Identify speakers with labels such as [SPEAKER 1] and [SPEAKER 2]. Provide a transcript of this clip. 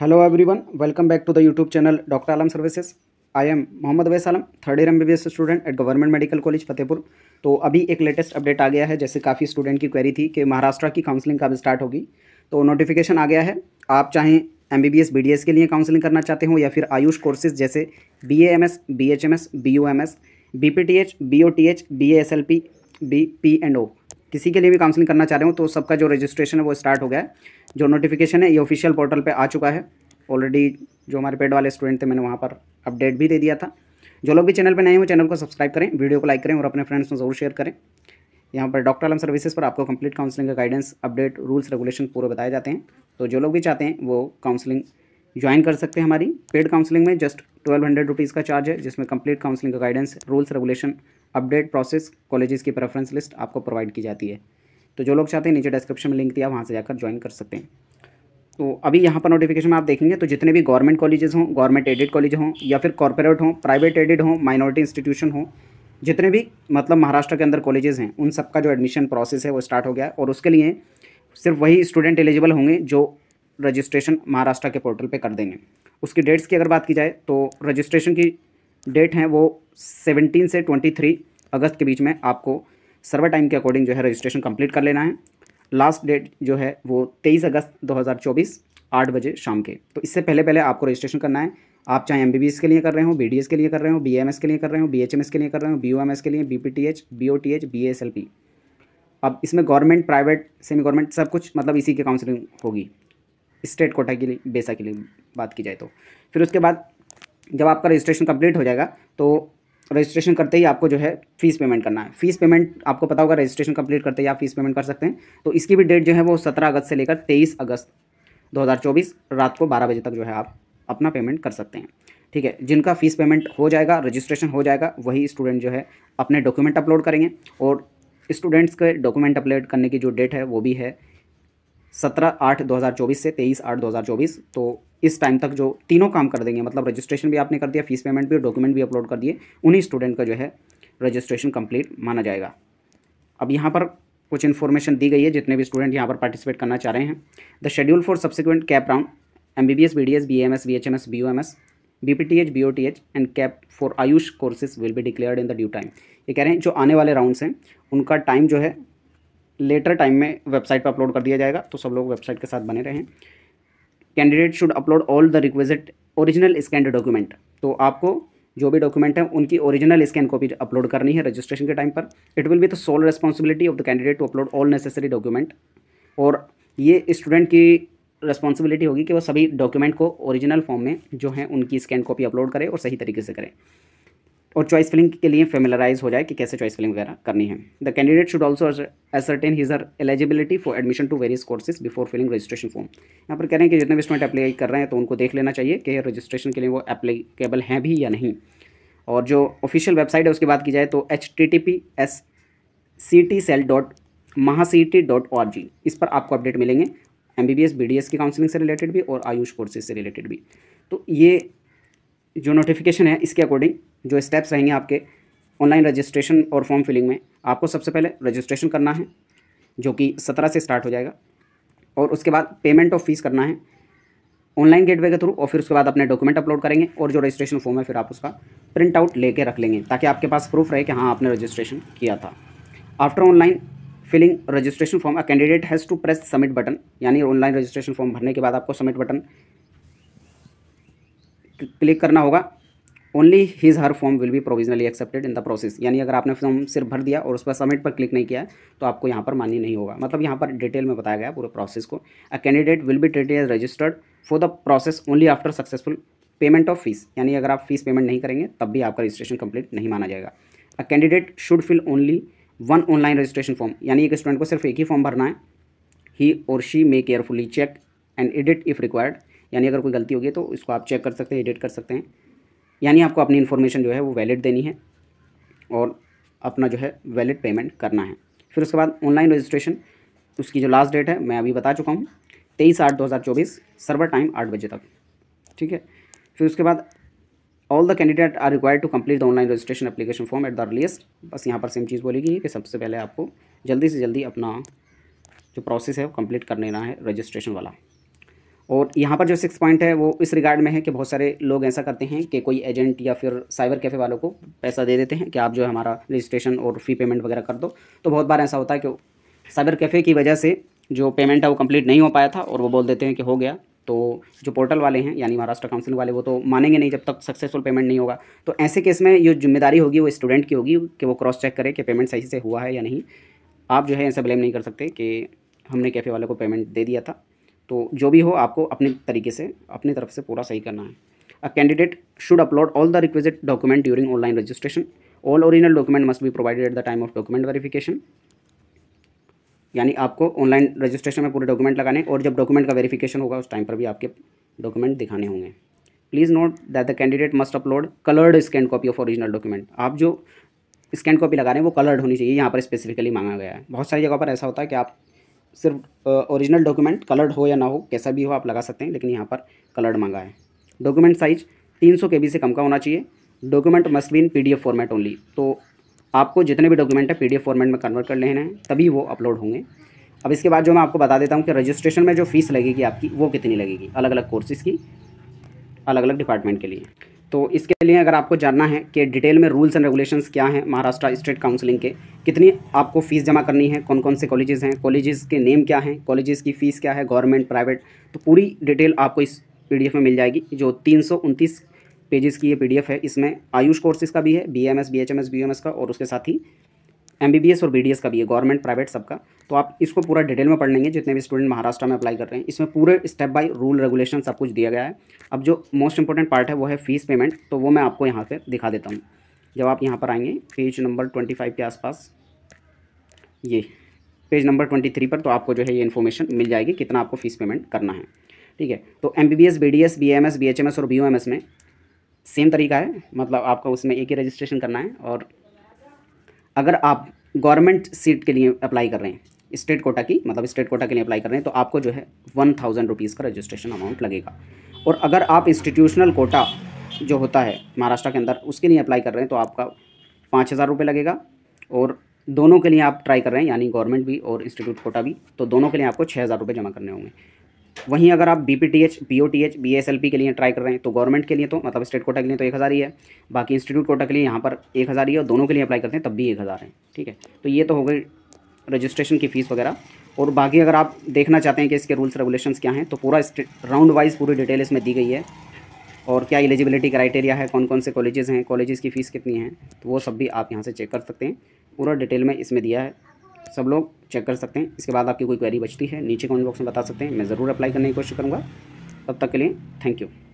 [SPEAKER 1] hello everyone welcome back to the YouTube channel doctor Alam services I am Mohammad Wais Alam third year M B student at government medical college Fatehpur तो अभी एक latest update आ गया है जैसे काफ़ी student की क्वेरी थी कि महाराष्ट्र की काउंसलिंग कब स्टार्ट होगी तो नोटिफिकेशन आ गया है आप चाहें एम बी के लिए काउंसलिंग करना चाहते हो या फिर आयुष कोर्सेज जैसे B M S B H M S B U M S B P T H B O T H B S L P B P and O किसी के लिए भी काउंसलिंग करना चाह रहे हो तो सबका जो रजिस्ट्रेशन है वो स्टार्ट हो गया है जो नोटिफिकेशन है ये ऑफिशियल पोर्टल पर आ चुका है ऑलरेडी जो हमारे पेड वाले स्टूडेंट थे मैंने वहाँ पर अपडेट भी दे दिया था जो लोग भी चैनल पर नए हो चैनल को सब्सक्राइब करें वीडियो को लाइक करें और अपने फ्रेंड्स में ज़रूर शेयर करें यहाँ पर डॉक्टर आलम सर्विसेज पर आपको कंप्लीट काउंसलिंग का गाइडेंस अपडेट रूल्स रेगुलेशन पूरे बताए जाते हैं तो जो लोग भी चाहते हैं वो काउंसलिंग ज्वाइन कर सकते हैं हमारी पेड काउंसलिंग में जस्ट ट्वेल्व हंड्रेड रुपीज़ का चार्ज है जिसमें कंप्लीट काउंसलिंग का guidance rules regulation update process colleges की प्रेफरेंस लिस्ट आपको प्रोवाइड की जाती है तो जो लोग चाहते हैं नीचे डिस्क्रिप्शन में लिंक दिया वहाँ से जाकर ज्वाइन कर सकते हैं तो अभी यहाँ पर नोटिफिकेशन में आप देखेंगे तो जितने भी गवर्नमेंट कॉलेजेस हों गवर्नमेंट एडेड कॉलेज हों या फिर कॉरपोरेट हों प्राइवेट एडेड हों माइनॉरिटी इंस्टीट्यूशन हों जितने भी मतलब महाराष्ट्र के अंदर कॉलेजेस हैं उन सबका जो एडमिशन प्रोसेस है वो स्टार्ट हो गया है और उसके लिए सिर्फ वही स्टूडेंट एलिजिबल होंगे जो रजिस्ट्रेशन महाराष्ट्र के पोर्टल पर कर देंगे उसकी डेट्स की अगर बात की जाए तो रजिस्ट्रेशन की डेट हैं वो सेवनटीन से ट्वेंटी थ्री अगस्त के बीच में आपको सर्वर टाइम के अकॉर्डिंग जो है रजिस्ट्रेशन कंप्लीट कर लेना है लास्ट डेट जो है वो तेईस अगस्त 2024 आठ बजे शाम के तो इससे पहले पहले आपको रजिस्ट्रेशन करना है आप चाहे एम के लिए कर रहे हो बी के लिए कर रहे हो बी के लिए कर रहे हो बी के लिए कर रहे हो बी के लिए B P T H B O T H B S L P अब इसमें गवर्नमेंट प्राइवेट सेमी गवर्नमेंट सब कुछ मतलब इसी की काउंसलिंग होगी स्टेट कोटा के लिए बेसा के लिए बात की जाए तो फिर उसके बाद जब आपका रजिस्ट्रेशन कंप्लीट हो जाएगा तो रजिस्ट्रेशन करते ही आपको जो है फीस पेमेंट करना है फीस पेमेंट आपको पता होगा रजिस्ट्रेशन कंप्लीट करते ही आप फीस पेमेंट कर सकते हैं तो इसकी भी डेट जो है वो सत्रह अगस्त से लेकर तेईस अगस्त दो रात को बारह बजे तक जो है आप अपना पेमेंट कर सकते हैं ठीक है जिनका फ़ीस पेमेंट हो जाएगा रजिस्ट्रेशन हो जाएगा वही स्टूडेंट जो है अपने डॉक्यूमेंट अपलोड करेंगे और स्टूडेंट्स के डॉक्यूमेंट अपलोड करने की जो डेट है वो भी है सत्रह आठ दो हज़ार चौबीस से तेईस आठ दो हज़ार चौबीस तो इस टाइम तक जो तीनों काम कर देंगे मतलब रजिस्ट्रेशन भी आपने कर दिया फीस पेमेंट भी और डॉक्यूमेंट भी अपलोड कर दिए उन्हीं स्टूडेंट का जो है रजिस्ट्रेशन कंप्लीट माना जाएगा अब यहाँ पर कुछ इन्फॉर्मेशन दी गई है जितने भी स्टूडेंट यहाँ पर पार्टिसिपेट करना चाह रहे हैं the schedule for subsequent cap round M B B S B D S B M S B H M S B O M S B P T H B O T H and cap for AYUSH courses will be declared in the due time ये कह रहे हैं जो आने वाले rounds हैं उनका time जो है लेटर टाइम में वेबसाइट पर अपलोड कर दिया जाएगा तो सब लोग वेबसाइट के साथ बने रहें candidate should upload all the requisite original scanned document तो आपको जो भी डॉक्यूमेंट है उनकी ओरिजिनल स्कैन कॉपी अपलोड करनी है रजिस्ट्रेशन के टाइम पर it will be the sole responsibility of the candidate to upload all necessary document और ये स्टूडेंट की रिस्पॉन्सिबिलिटी होगी कि वो सभी डॉक्यूमेंट को ओरिजिनल फॉर्म में जो है उनकी स्कैन कॉपी अपलोड करें और सही तरीके से करें और चॉइस फिलिंग के लिए फेमिलराइज हो जाए कि कैसे चॉइस फिलिंग वगैरह करनी है the candidate should also ascertain his or eligibility for admission to various courses before filling registration form यहाँ पर कह रहे हैं कि जितने भी स्टूडेंट अप्लाई कर रहे हैं तो उनको देख लेना चाहिए कि रजिस्ट्रेशन के लिए वो अप्लीकेबल हैं भी या नहीं और जो ऑफिशियल वेबसाइट है उसकी बात की जाए तो H T T P S C T cell dot Maha C T dot और जी इस पर आपको अपडेट मिलेंगे M B B S B D S की काउंसलिंग से रिलेटेड भी और आयुष कोर्सेज से रिलेटेड भी तो ये जो नोटिफिकेशन है इसके अकॉर्डिंग जो स्टेप्स रहेंगे आपके ऑनलाइन रजिस्ट्रेशन और फॉर्म फिलिंग में आपको सबसे पहले रजिस्ट्रेशन करना है जो कि सत्रह से स्टार्ट हो जाएगा और उसके बाद पेमेंट ऑफ फीस करना है ऑनलाइन गेटवे के थ्रू और फिर उसके बाद अपने डॉक्यूमेंट अपलोड करेंगे और जो रजिस्ट्रेशन फॉर्म है फिर आप उसका प्रिंट आउट लेके रख लेंगे ताकि आपके पास प्रूफ रहे कि हाँ आपने रजिस्ट्रेशन किया था after online filling registration form a candidate has to press submit button यानी ऑनलाइन रजिस्ट्रेशन फॉर्म भरने के बाद आपको सबमिट बटन क्लिक करना होगा only his her form will be provisionally accepted in the process यानी अगर आपने फॉर्म सिर्फ भर दिया और उस पर सबमिट पर क्लिक नहीं किया तो आपको यहाँ पर मान्य नहीं होगा मतलब यहाँ पर डिटेल में बताया गया पूरे प्रोसेस को a candidate will be treated as registered for the process only after successful payment of fees यानी अगर आप फीस पेमेंट नहीं करेंगे तब भी आपका रजिस्ट्रेशन कंप्लीट नहीं माना जाएगा a candidate should fill only one online registration form यानी एक स्टूडेंट को सिर्फ एक ही फॉर्म भरना है ही और she may carefully check and edit if required यानी अगर कोई गलती होगी तो इसको आप चेक कर सकते हैं एडिट कर सकते हैं यानी आपको अपनी इन्फॉर्मेशन जो है वो वैलिड देनी है और अपना जो है वैलिड पेमेंट करना है फिर उसके बाद ऑनलाइन रजिस्ट्रेशन उसकी जो लास्ट डेट है मैं अभी बता चुका हूँ तेईस आठ दो हज़ार चौबीस सर्वर टाइम आठ बजे तक ठीक है फिर उसके बाद all the candidate are required to complete the online registration application form at the earliest बस यहाँ पर सेम चीज़ बोली गई कि सबसे पहले आपको जल्दी से जल्दी अपना जो प्रोसेस है वो कम्प्लीट कर लेना है रजिस्ट्रेशन वाला और यहाँ पर जो सिक्स पॉइंट है वो इस रिगार्ड में है कि बहुत सारे लोग ऐसा करते हैं कि कोई एजेंट या फिर साइबर कैफ़े वालों को पैसा दे देते हैं कि आप जो है हमारा रजिस्ट्रेशन और फ़ी पेमेंट वगैरह कर दो तो बहुत बार ऐसा होता है कि साइबर कैफ़े की वजह से जो पेमेंट है वो कंप्लीट नहीं हो पाया था और वो बोल देते हैं कि हो गया तो जो पोर्टल वाले हैं यानी महाराष्ट्र काउंसिल वाले वो तो मानेंगे नहीं जब तक सक्सेसफुल पेमेंट नहीं होगा तो ऐसे केस में जो जिम्मेदारी होगी वो स्टूडेंट की होगी कि वो क्रॉस चेक करे कि पेमेंट सही से हुआ है या नहीं आप जो है ऐसा ब्लेम नहीं कर सकते कि हमने कैफ़े वाले को पेमेंट दे दिया था तो जो भी हो आपको अपने तरीके से अपनी तरफ से पूरा सही करना है a candidate should upload all the requisite document during online registration all original document must be provided at the time of document verification यानी आपको ऑनलाइन रजिस्ट्रेशन में पूरे डॉक्यूमेंट लगाने और जब डॉक्यूमेंट का वेरीफिकेशन होगा उस टाइम पर भी आपके डॉक्यूमेंट दिखाने होंगे please note that the candidate must upload coloured scan copy of original document आप जो स्कैन कॉपी लगा रहे हैं वो कलर्ड होनी चाहिए यहाँ पर स्पेसिफिकली मांगा गया है बहुत सारी जगह पर ऐसा होता है कि आप सिर्फ ओरिजिनल डॉक्यूमेंट कलर्ड हो या ना हो कैसा भी हो आप लगा सकते हैं लेकिन यहाँ पर कलर्ड मांगा है डॉक्यूमेंट साइज 300 बी से कम का होना चाहिए document must be in F format only तो आपको जितने भी डॉक्यूमेंट है एफ फॉर्मेट में कन्वर्ट कर लेना है तभी वो अपलोड होंगे अब इसके बाद जो मैं आपको बता देता हूँ कि रजिस्ट्रेशन में जो फ़ीस लगेगी आपकी वो कितनी लगेगी अलग अलग कोर्सेज़ की अलग अलग डिपार्टमेंट के लिए तो इसके लिए अगर आपको जानना है कि डिटेल में रूल्स एंड रेगुलेशंस क्या हैं महाराष्ट्र स्टेट काउंसलिंग के कितनी आपको फ़ीस जमा करनी है कौन कौन से कॉलेजेस हैं कॉलेजेस के नेम क्या हैं कॉलेजेस की फ़ीस क्या है गवर्नमेंट प्राइवेट तो पूरी डिटेल आपको इस पी में मिल जाएगी जो तीन पेजेस की ये पी है इसमें आयुष कोर्सेज़ का भी है बी एम एस का और उसके साथ ही एम और बी का भी है गवर्नमेंट प्राइवेट सबका तो आप इसको पूरा डिटेल में पढ़ लेंगे जितने भी स्टूडेंट महाराष्ट्र में अप्लाई कर रहे हैं इसमें पूरे स्टेप बाय रूल रेगुलेशन सब कुछ दिया गया है अब जो मोस्ट इंपॉर्टेंट पार्ट है वो है फीस पेमेंट तो वो मैं आपको यहाँ पर दिखा देता हूँ जब आप यहाँ पर आएंगे पेज नंबर ट्वेंटी फाइव के आसपास ये पेज नंबर ट्वेंटी थ्री पर तो आपको जो है ये इन्फॉर्मेशन मिल जाएगी कितना आपको फीस पेमेंट करना है ठीक है तो M B B S B D S B M S B H M S और बी ओ एम एस में सेम तरीका है मतलब आपका उसमें एक ही रजिस्ट्रेशन करना है और अगर आप गवर्नमेंट सीट के लिए अप्लाई कर रहे हैं स्टेट कोटा की मतलब स्टेट कोटा के लिए अप्लाई कर रहे हैं तो आपको जो है वन थाउजेंड रुपीज़ का रजिस्ट्रेशन अमाउंट लगेगा और अगर आप इंस्टीट्यूशनल कोटा जो होता है महाराष्ट्र के अंदर उसके लिए अप्लाई कर रहे हैं तो आपका पाँच हज़ार रुपये लगेगा और दोनों के लिए आप ट्राई कर रहे हैं यानी गवर्नमेंट भी और इंस्टीट्यूट कोटा भी तो दोनों के लिए आपको छः हज़ार रुपये जमा करने होंगे वहीं अगर आप B P T H B O T H B S L P के लिए ट्राई कर रहे हैं तो गवर्नमेंट के लिए तो मतलब स्टेट कोटा के लिए तो एक हज़ार ही है बाकी इंस्टीट्यूट कोटा के लिए यहाँ पर एक हज़ार ही है और दोनों के लिए अप्लाई करते हैं तब भी एक हज़ार है ठीक है तो ये तो हो गई रजिस्ट्रेशन की फ़ीस वगैरह और बाकी अगर आप देखना चाहते हैं कि इसके रूल्स रेगुलेशंस क्या हैं तो पूरा राउंड वाइज पूरी डिटेल इसमें दी गई है और क्या एलिजिबिलिटी क्राइटेरिया है कौन कौन से कॉलेजेस हैं कॉलेजेस की फ़ीस कितनी है तो वो सब भी आप यहाँ से चेक कर सकते हैं पूरा डिटेल में इसमें दिया है सब लोग चेक कर सकते हैं इसके बाद आपकी कोई क्वेरी बचती है नीचे कमेंट बॉक्स में बता सकते हैं मैं ज़रूर अप्लाई करने की कोशिश करूँगा तब तक के लिए थैंक यू